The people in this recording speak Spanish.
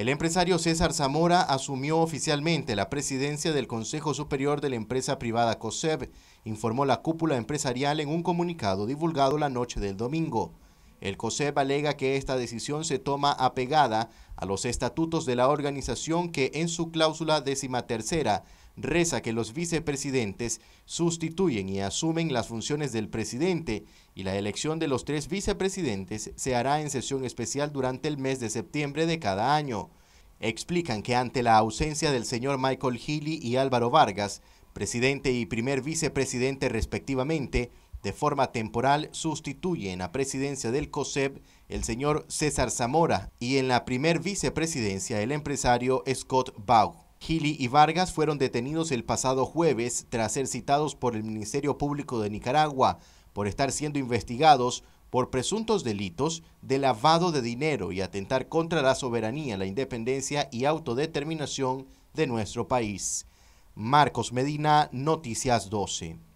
El empresario César Zamora asumió oficialmente la presidencia del Consejo Superior de la empresa privada COSEB, informó la cúpula empresarial en un comunicado divulgado la noche del domingo. El COSEB alega que esta decisión se toma apegada a los estatutos de la organización que en su cláusula tercera reza que los vicepresidentes sustituyen y asumen las funciones del presidente y la elección de los tres vicepresidentes se hará en sesión especial durante el mes de septiembre de cada año. Explican que ante la ausencia del señor Michael Healy y Álvaro Vargas, presidente y primer vicepresidente respectivamente, de forma temporal sustituyen a presidencia del COSEP el señor César Zamora y en la primer vicepresidencia el empresario Scott Baugh. Gili y Vargas fueron detenidos el pasado jueves tras ser citados por el Ministerio Público de Nicaragua por estar siendo investigados por presuntos delitos de lavado de dinero y atentar contra la soberanía, la independencia y autodeterminación de nuestro país. Marcos Medina, Noticias 12.